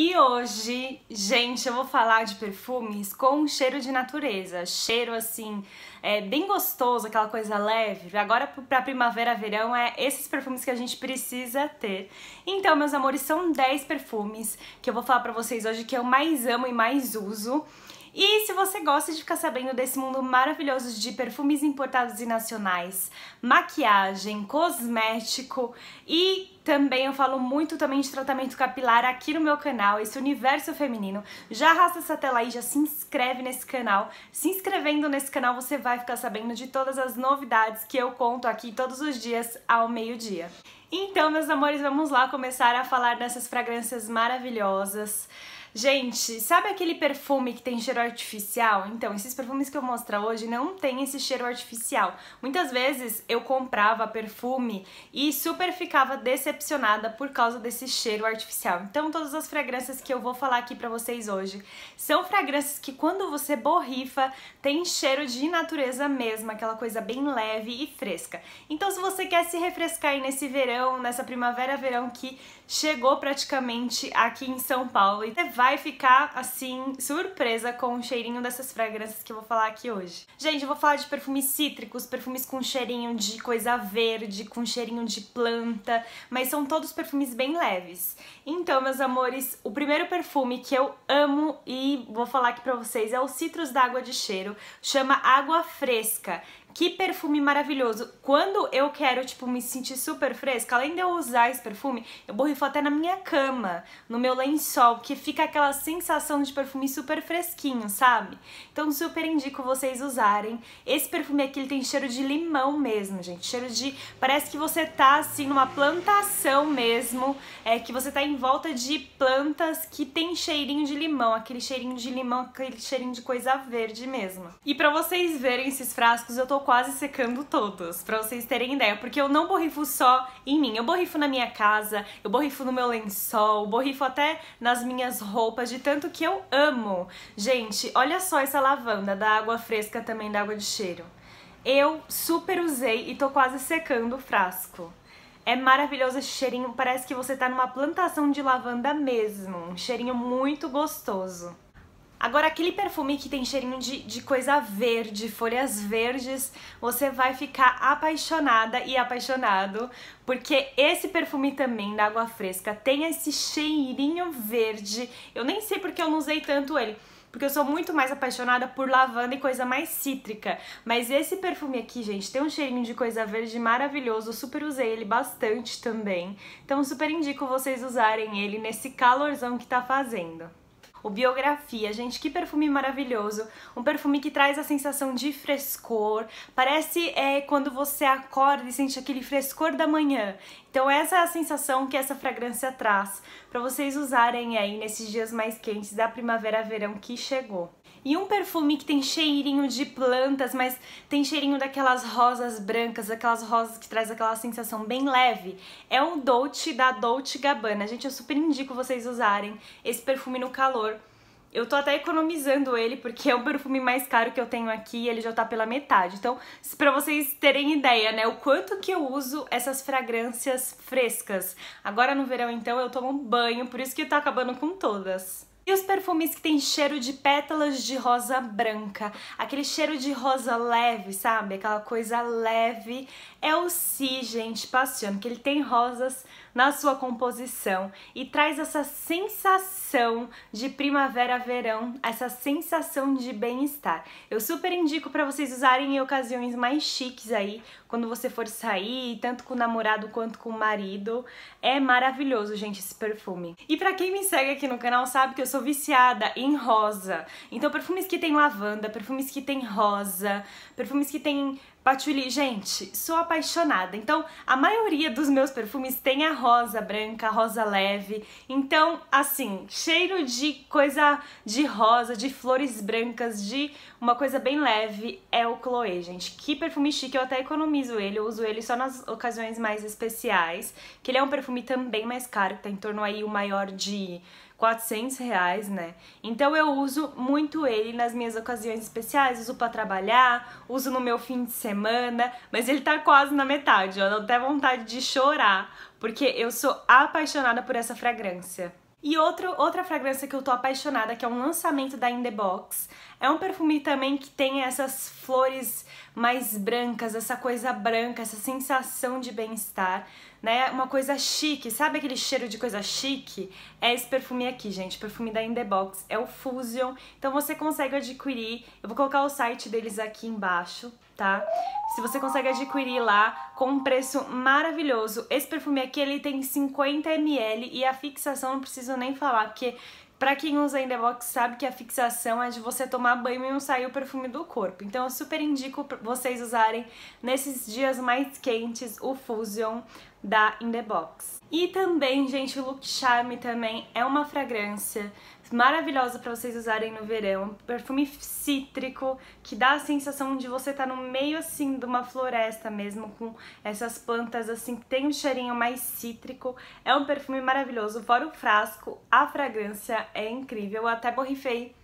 E hoje, gente, eu vou falar de perfumes com cheiro de natureza. Cheiro assim, é, bem gostoso, aquela coisa leve. Agora para primavera, verão, é esses perfumes que a gente precisa ter. Então, meus amores, são 10 perfumes que eu vou falar para vocês hoje que eu mais amo e mais uso. E se você gosta de ficar sabendo desse mundo maravilhoso de perfumes importados e nacionais, maquiagem, cosmético e também eu falo muito também de tratamento capilar aqui no meu canal, esse universo feminino. Já arrasta essa tela aí, já se inscreve nesse canal. Se inscrevendo nesse canal, você vai ficar sabendo de todas as novidades que eu conto aqui todos os dias ao meio-dia. Então, meus amores, vamos lá começar a falar dessas fragrâncias maravilhosas. Gente, sabe aquele perfume que tem cheiro artificial? Então, esses perfumes que eu mostro hoje não tem esse cheiro artificial. Muitas vezes eu comprava perfume e super ficava decepcionada por causa desse cheiro artificial. Então, todas as fragrâncias que eu vou falar aqui pra vocês hoje são fragrâncias que quando você borrifa tem cheiro de natureza mesmo, aquela coisa bem leve e fresca. Então, se você quer se refrescar aí nesse verão, nessa primavera, verão que chegou praticamente aqui em São Paulo e você vai ficar, assim, surpresa com o cheirinho dessas fragrâncias que eu vou falar aqui hoje. Gente, eu vou falar de perfumes cítricos, perfumes com cheirinho de coisa verde, com cheirinho de planta, mas são todos perfumes bem leves. Então, meus amores, o primeiro perfume que eu amo e vou falar aqui pra vocês é o Citrus da Água de Cheiro, chama Água Fresca. Que perfume maravilhoso. Quando eu quero, tipo, me sentir super fresca, além de eu usar esse perfume, eu borrifo até na minha cama, no meu lençol, que fica aquela sensação de perfume super fresquinho, sabe? Então super indico vocês usarem. Esse perfume aqui, ele tem cheiro de limão mesmo, gente. Cheiro de... parece que você tá, assim, numa plantação mesmo, é que você tá em volta de plantas que tem cheirinho de limão, aquele cheirinho de limão, aquele cheirinho de coisa verde mesmo. E pra vocês verem esses frascos, eu tô quase secando todos, para vocês terem ideia, porque eu não borrifo só em mim, eu borrifo na minha casa, eu borrifo no meu lençol, borrifo até nas minhas roupas, de tanto que eu amo. Gente, olha só essa lavanda da água fresca também da água de cheiro. Eu super usei e tô quase secando o frasco. É maravilhoso esse cheirinho, parece que você tá numa plantação de lavanda mesmo. Um cheirinho muito gostoso. Agora, aquele perfume que tem cheirinho de, de coisa verde, folhas verdes, você vai ficar apaixonada e apaixonado, porque esse perfume também da Água Fresca tem esse cheirinho verde. Eu nem sei porque eu não usei tanto ele porque eu sou muito mais apaixonada por lavanda e coisa mais cítrica. Mas esse perfume aqui, gente, tem um cheirinho de coisa verde maravilhoso, super usei ele bastante também. Então super indico vocês usarem ele nesse calorzão que tá fazendo. O Biografia, gente, que perfume maravilhoso. Um perfume que traz a sensação de frescor. Parece é, quando você acorda e sente aquele frescor da manhã. Então essa é a sensação que essa fragrância traz para vocês usarem aí nesses dias mais quentes da primavera-verão que chegou. E um perfume que tem cheirinho de plantas, mas tem cheirinho daquelas rosas brancas, aquelas rosas que traz aquela sensação bem leve, é o Dolce da Dolce Gabbana. Gente, eu super indico vocês usarem esse perfume no calor. Eu tô até economizando ele, porque é o perfume mais caro que eu tenho aqui e ele já tá pela metade. Então, pra vocês terem ideia, né, o quanto que eu uso essas fragrâncias frescas. Agora no verão, então, eu tomo um banho, por isso que tá acabando com todas. E os perfumes que tem cheiro de pétalas de rosa branca, aquele cheiro de rosa leve, sabe? Aquela coisa leve, é o Si, gente, Passion, que ele tem rosas na sua composição e traz essa sensação de primavera-verão, essa sensação de bem-estar. Eu super indico para vocês usarem em ocasiões mais chiques aí, quando você for sair, tanto com o namorado quanto com o marido. É maravilhoso, gente, esse perfume. E para quem me segue aqui no canal sabe que eu sou viciada em rosa. Então perfumes que tem lavanda, perfumes que tem rosa, perfumes que tem Patchouli, gente, sou apaixonada. Então, a maioria dos meus perfumes tem a rosa branca, a rosa leve. Então, assim, cheiro de coisa de rosa, de flores brancas, de uma coisa bem leve é o Chloé, gente. Que perfume chique, eu até economizo ele, eu uso ele só nas ocasiões mais especiais. Que ele é um perfume também mais caro, que tá em torno aí o maior de 400 reais, né? Então eu uso muito ele nas minhas ocasiões especiais, uso para trabalhar, uso no meu fim de semana, mas ele tá quase na metade, ó, dá até vontade de chorar, porque eu sou apaixonada por essa fragrância. E outro, outra fragrância que eu tô apaixonada, que é um lançamento da In The Box. É um perfume também que tem essas flores mais brancas, essa coisa branca, essa sensação de bem-estar, né? Uma coisa chique, sabe aquele cheiro de coisa chique? É esse perfume aqui, gente, perfume da In The Box, é o Fusion. Então você consegue adquirir, eu vou colocar o site deles aqui embaixo, tá? Se você consegue adquirir lá com um preço maravilhoso. Esse perfume aqui, ele tem 50ml e a fixação não preciso nem falar, porque Pra quem usa Indebox sabe que a fixação é de você tomar banho e não sair o perfume do corpo. Então eu super indico vocês usarem nesses dias mais quentes o Fusion da In The Box. E também, gente, o Look Charme também é uma fragrância maravilhosa para vocês usarem no verão. Perfume cítrico, que dá a sensação de você estar tá no meio, assim, de uma floresta mesmo, com essas plantas, assim, que tem um cheirinho mais cítrico. É um perfume maravilhoso, fora o frasco, a fragrância é incrível. Eu até borrifei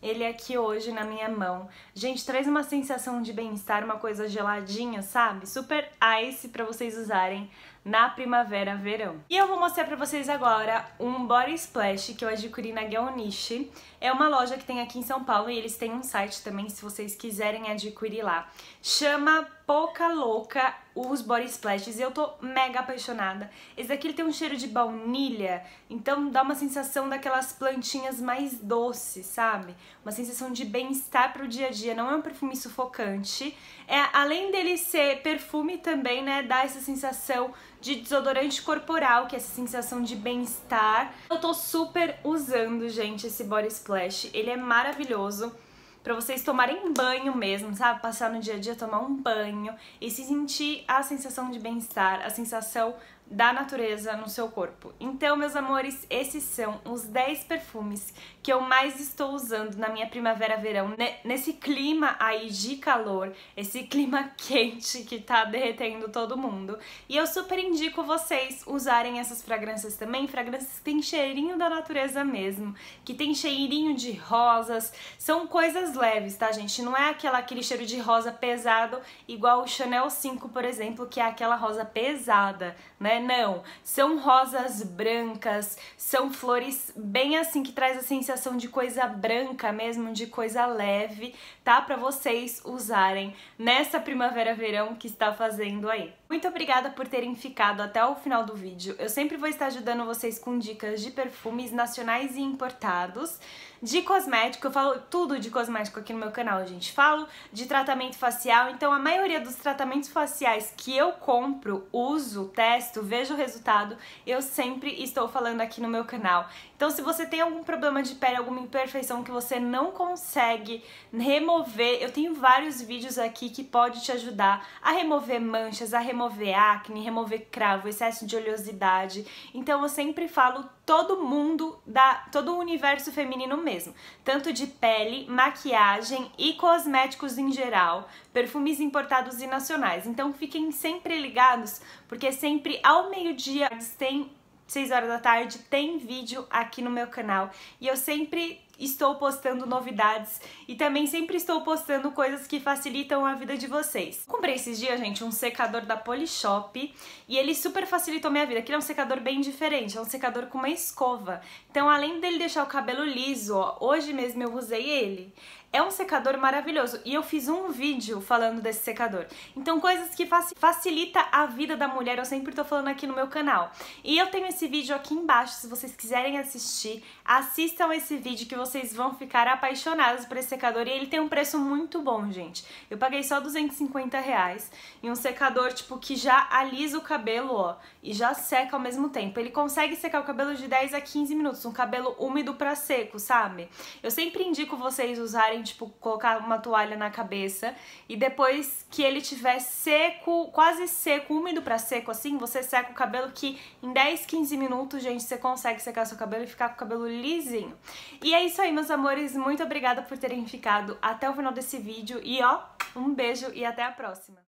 ele aqui hoje na minha mão. Gente, traz uma sensação de bem-estar, uma coisa geladinha, sabe? Super ice para vocês usarem na primavera, verão. E eu vou mostrar pra vocês agora um body splash que eu adquiri na Gelnishi. É uma loja que tem aqui em São Paulo e eles têm um site também, se vocês quiserem adquirir lá. Chama Pouca Louca os body splashes e eu tô mega apaixonada. Esse daqui ele tem um cheiro de baunilha, então dá uma sensação daquelas plantinhas mais doces, sabe? Uma sensação de bem-estar pro dia a dia, não é um perfume sufocante. É, além dele ser perfume também, né, dá essa sensação de desodorante corporal, que é essa sensação de bem-estar. Eu tô super usando, gente, esse Body Splash. Ele é maravilhoso para vocês tomarem banho mesmo, sabe? Passar no dia a dia, tomar um banho e se sentir a sensação de bem-estar, a sensação da natureza no seu corpo. Então, meus amores, esses são os 10 perfumes que eu mais estou usando na minha primavera-verão, nesse clima aí de calor, esse clima quente que tá derretendo todo mundo. E eu super indico vocês usarem essas fragrâncias também, fragrâncias que tem cheirinho da natureza mesmo, que tem cheirinho de rosas, são coisas leves, tá, gente? Não é aquela, aquele cheiro de rosa pesado igual o Chanel 5, por exemplo, que é aquela rosa pesada, né? não. São rosas brancas, são flores bem assim que traz a sensação de coisa branca mesmo, de coisa leve, tá? Para vocês usarem nessa primavera-verão que está fazendo aí. Muito obrigada por terem ficado até o final do vídeo. Eu sempre vou estar ajudando vocês com dicas de perfumes nacionais e importados de cosmético. Eu falo tudo de cosmético aqui no meu canal, gente. Falo de tratamento facial. Então, a maioria dos tratamentos faciais que eu compro, uso, testo, vejo o resultado, eu sempre estou falando aqui no meu canal. Então, se você tem algum problema de pele, alguma imperfeição que você não consegue remover, eu tenho vários vídeos aqui que pode te ajudar a remover manchas, a remover acne, remover cravo, excesso de oleosidade. Então, eu sempre falo todo mundo, da, todo o universo feminino mesmo, tanto de pele, maquiagem e cosméticos em geral, perfumes importados e nacionais. Então fiquem sempre ligados, porque sempre ao meio-dia tem 6 horas da tarde tem vídeo aqui no meu canal e eu sempre estou postando novidades e também sempre estou postando coisas que facilitam a vida de vocês. Comprei esses dias, gente, um secador da Polishop e ele super facilitou minha vida. Aqui é um secador bem diferente, é um secador com uma escova. Então, além dele deixar o cabelo liso, ó, hoje mesmo eu usei ele. É um secador maravilhoso e eu fiz um vídeo falando desse secador. Então coisas que facilita a vida da mulher, eu sempre tô falando aqui no meu canal. E eu tenho esse vídeo aqui embaixo, se vocês quiserem assistir, assistam esse vídeo que vocês vão ficar apaixonados por esse secador e ele tem um preço muito bom, gente. Eu paguei só 250 reais e um secador tipo que já alisa o cabelo, ó, e já seca ao mesmo tempo. Ele consegue secar o cabelo de 10 a 15 minutos, um cabelo úmido pra seco, sabe? Eu sempre indico vocês usarem tipo, colocar uma toalha na cabeça. E depois que ele tiver seco, quase seco, úmido para seco, assim, você seca o cabelo que em 10, 15 minutos, gente, você consegue secar seu cabelo e ficar com o cabelo lisinho. E é isso aí, meus amores. Muito obrigada por terem ficado até o final desse vídeo. E ó, um beijo e até a próxima.